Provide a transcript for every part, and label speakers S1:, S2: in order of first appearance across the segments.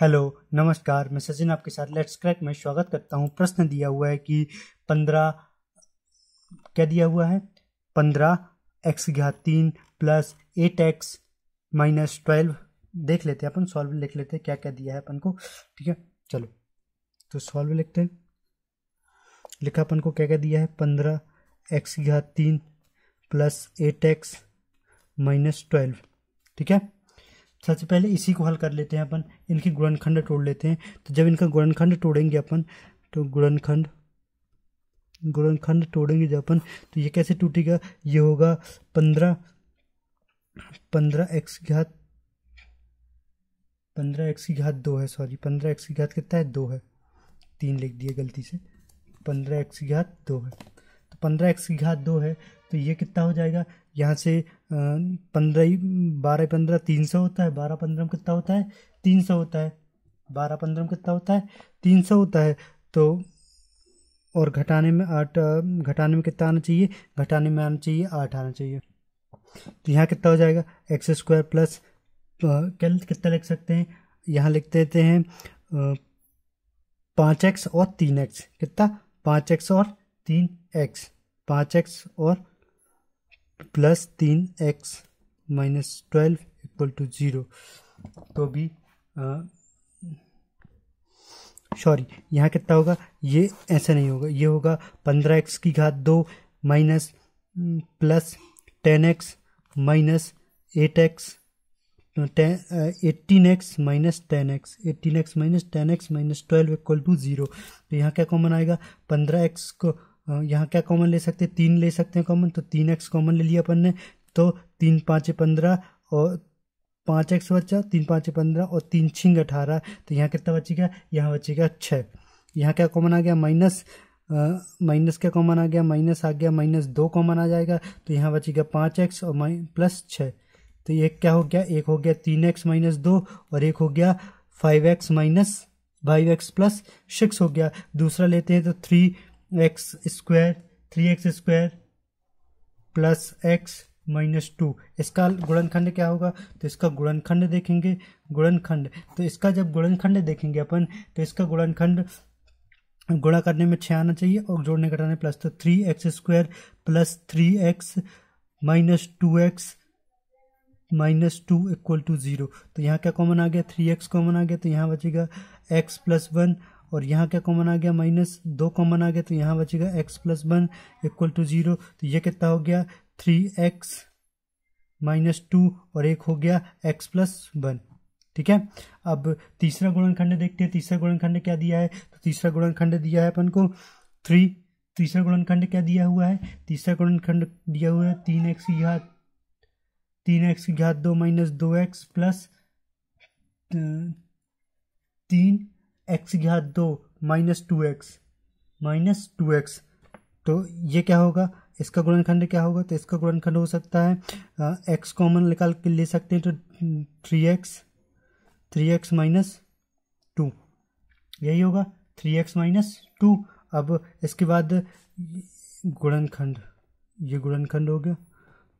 S1: hello नमस्कार मैं सचिन आपके साथ लेट्स क्रैक में स्वागत करता हूँ प्रश्न दिया हुआ है कि पंद्रह क्या दिया हुआ है पंद्रह एक्स घात तीन plus eight x minus twelve देख लेते हैं अपन सॉल्व लिख लेते हैं क्या क्या दिया है अपन को ठीक है चलो तो सॉल्व लिखते हैं लिखा अपन को क्या क्या दिया है पंद्रह एक्स घात तीन plus eight x minus twelve ठीक है सबसे पहले इसी को हल कर लेते हैं अपन इनकी गुणनखंड तोड़ लेते हैं तो जब इनका गुणनखंड तोड़ेंगे अपन तो गुणनखंड गुणनखंड तोड़ेंगे जब अपन तो ये कैसे टूटेगा ये होगा पंद्रह पंद्रह एक्स घात पंद्रह एक्स की घात दो है सॉरी पंद्रह एक्स की घात कितना है दो है तीन लिख दिए गलती से पंद्रह एक्स की घात दो है पंद्रह एक्स की घात दो है तो ये कितना हो जाएगा यहाँ से पंद्रह बारह पंद्रह तीन सौ होता है बारह पंद्रह में कितना होता है तीन सौ होता है बारह पंद्रह में कितना होता है तीन सौ होता है तो और घटाने में आठ घटाने में कितना आना चाहिए घटाने में आना चाहिए आठ आना चाहिए तो यहाँ कितना हो जाएगा एक्स स्क्वायर प्लस क्या कितना लिख सकते हैं यहाँ लिख देते हैं पाँच एक्स और तीन एक्स कितना पाँच एक्स और तीन एक्स पाँच एक्स और प्लस तीन x minus twelve equal to zero तो भी सॉरी यहाँ कितना होगा ये ऐसा नहीं होगा ये होगा पंद्रह एक्स की घात दो minus plus ten x minus eight x eighteen x minus ten x eighteen x minus ten x minus twelve equal to zero तो यहाँ क्या कॉमन आएगा पंद्रह एक्स को यहाँ क्या कॉमन ले सकते हैं तीन ले सकते हैं कॉमन तो तीन एक्स कॉमन ले लिया अपन ने तो तीन पाँच पंद्रह और पाँच एक्स बचा तीन पाँच पंद्रह और तीन छिंग अठारह तो यहाँ कितना बचेगा यहाँ बचेगा छः यहाँ क्या कॉमन आ गया माइनस माइनस क्या कॉमन आ गया माइनस आ गया माइनस दो कॉमन आ जाएगा तो यहाँ बचेगा पाँच एक्स और माइ प्लस छः तो ये क्या हो गया एक हो गया तीन एक्स माइनस दो और एक हो गया five x minus five x plus six हो गया दूसरा लेते हैं तो three x square three x square plus x minus two इसका गुणनखंड क्या होगा तो इसका गुणनखंड देखेंगे गुणनखंड तो इसका जब गुणनखंड देखेंगे अपन तो इसका गुणनखंड गुणा करने में छः आना चाहिए और जोड़ने घटाने प्लस तो three x square plus three x minus two x minus two equal to zero तो यहाँ क्या कॉमन आ गया थ्री एक्स कॉमन आ गया तो यहाँ बचेगा एक्स प्लस वन और यहाँ क्या कॉमन आ गया माइनस दो कॉमन आ गया तो यहाँ बचेगा x plus one equal to zero तो ये कितना हो गया थ्री एक्स माइनस टू और एक हो गया एक्स प्लस वन ठीक है अब तीसरा गुणनखंड देखते हैं तीसरा गुणनखंड क्या दिया है तो तीसरा गुणनखंड दिया है अपन को थ्री तीसरा गुणनखंड क्या दिया हुआ है तीसरा गुणनखंड दिया हुआ है तीन एक्स की घात तीन एक्स की घात दो माइनस दो एक्स प्लस तीन एक्स घात दो minus two x minus two x तो ये क्या होगा इसका गुणनखंड क्या होगा तो इसका गुणनखंड हो सकता है एक्स कॉमन निकाल के ले सकते हैं तो three x three x minus two यही होगा थ्री एक्स माइनस टू अब इसके बाद गुणनखंड ये गुणनखंड हो गया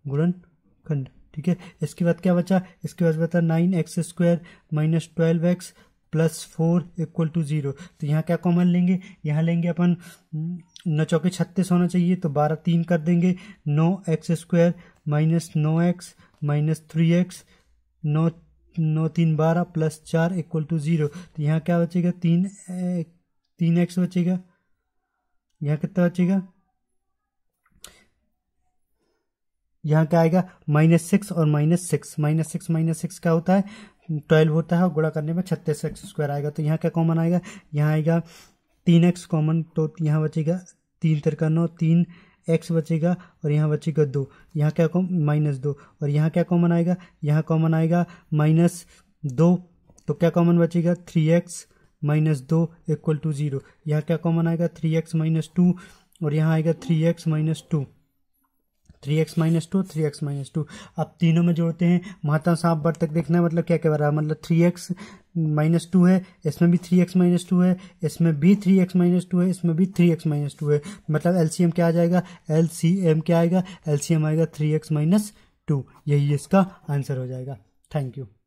S1: गुणनखंड ठीक है इसके बाद क्या बचा इसके बाद बता nine x square minus twelve x plus four equal to zero तो यहाँ क्या कॉमन लेंगे यहाँ लेंगे अपन हम्म, न चौके छत्तीस होना चाहिए तो बारह तीन कर देंगे नौ एक्स स्क्वायर माइनस नौ एक्स माइनस थ्री एक्स नौ नौ तीन बारह प्लस चार इक्वल टू ज़ीरो तो यहाँ क्या बचेगा तीन तीन एक्स बचेगा यहाँ कितना बचेगा यहाँ क्या आएगा माइनस सिक्स और minus six minus six minus six क्या होता है ट्वेल्व होता है और गुड़ा करने में छत्तीस एक्स स्क्वायर आएगा तो यहाँ क्या कॉमन आएगा यहाँ आएगा तीन एक्स कॉमन तो यहाँ बचेगा तीन तिरका नौ तीन एक्स बचेगा और यहाँ बचेगा दो यहाँ क्या कॉम माइनस दो और यहाँ क्या कॉमन आएगा यहाँ कॉमन आएगा माइनस दो तो क्या कॉमन बचेगा थ्री एक्स माइनस दो इक्वल टू ज़ीरो यहाँ क्या कॉमन आएगा थ्री एक्स माइनस टू और यहाँ आएगा three x minus two three x minus two three x minus two अब तीनों में जोड़ते हैं महाता सांप तक देखना है मतलब क्या क्या रहा है मतलब थ्री एक्स माइनस टू है इसमें भी थ्री एक्स माइनस टू है इसमें भी थ्री एक्स माइनस टू है इसमें भी थ्री एक्स माइनस टू है मतलब एल सी एम क्या आ जाएगा एल सी एम क्या आएगा एल सी एम आएगा थ्री एक्स माइनस टू यही इसका आंसर हो जाएगा थैंक यू